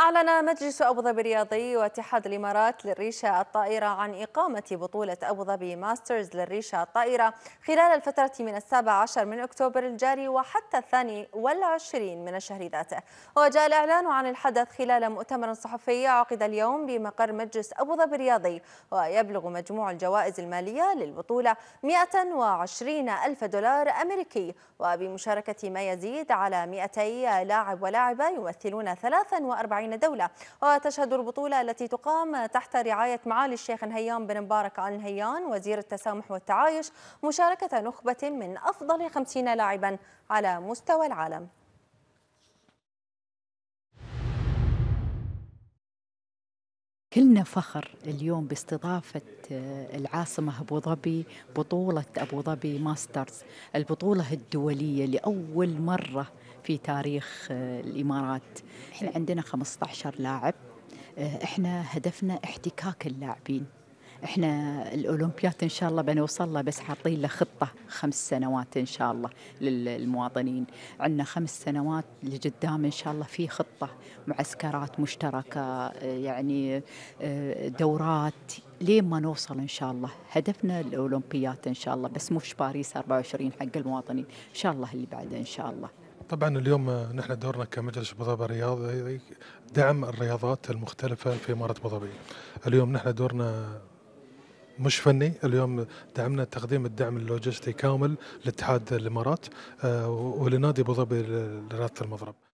أعلن مجلس أبو ظبي الرياضي واتحاد الإمارات للريشة الطائرة عن إقامة بطولة أبو ظبي ماسترز للريشة الطائرة خلال الفترة من السابع عشر من أكتوبر الجاري وحتى الثاني والعشرين من الشهر ذاته وجاء الإعلان عن الحدث خلال مؤتمر صحفي عقد اليوم بمقر مجلس أبو ظبي الرياضي ويبلغ مجموع الجوائز المالية للبطولة 120 ألف دولار أمريكي وبمشاركة ما يزيد على 200 لاعب ولاعبة يمثلون 43 وبين دولة وتشهد البطولة التي تقام تحت رعاية معالي الشيخ نهيان بن مبارك آل نهيان وزير التسامح والتعايش مشاركة نخبة من أفضل 50 لاعبا على مستوى العالم كلنا فخر اليوم باستضافة آه، العاصمة أبو ظبي بطولة أبو ظبي ماسترز البطولة الدولية لأول مرة في تاريخ آه، الإمارات إحنا عندنا 15 لاعب آه، إحنا هدفنا احتكاك اللاعبين احنا الاولمبيات ان شاء الله بنوصل له بس حاطين له خطه خمس سنوات ان شاء الله للمواطنين عندنا خمس سنوات لقدام ان شاء الله في خطه معسكرات مشتركه آه، يعني دورات لين ما نوصل ان شاء الله هدفنا الاولمبيات ان شاء الله بس مش باريس 24 حق المواطنين ان شاء الله اللي بعده ان شاء الله طبعا اليوم نحن دورنا كمجلس ابو ظبي الرياض دعم الرياضات المختلفة في إمارة ابو ظبي. اليوم نحن دورنا مش فني اليوم دعمنا تقديم الدعم اللوجستي كامل لاتحاد الامارات آه، ولنادي ابو ظبي لرياضه المضرب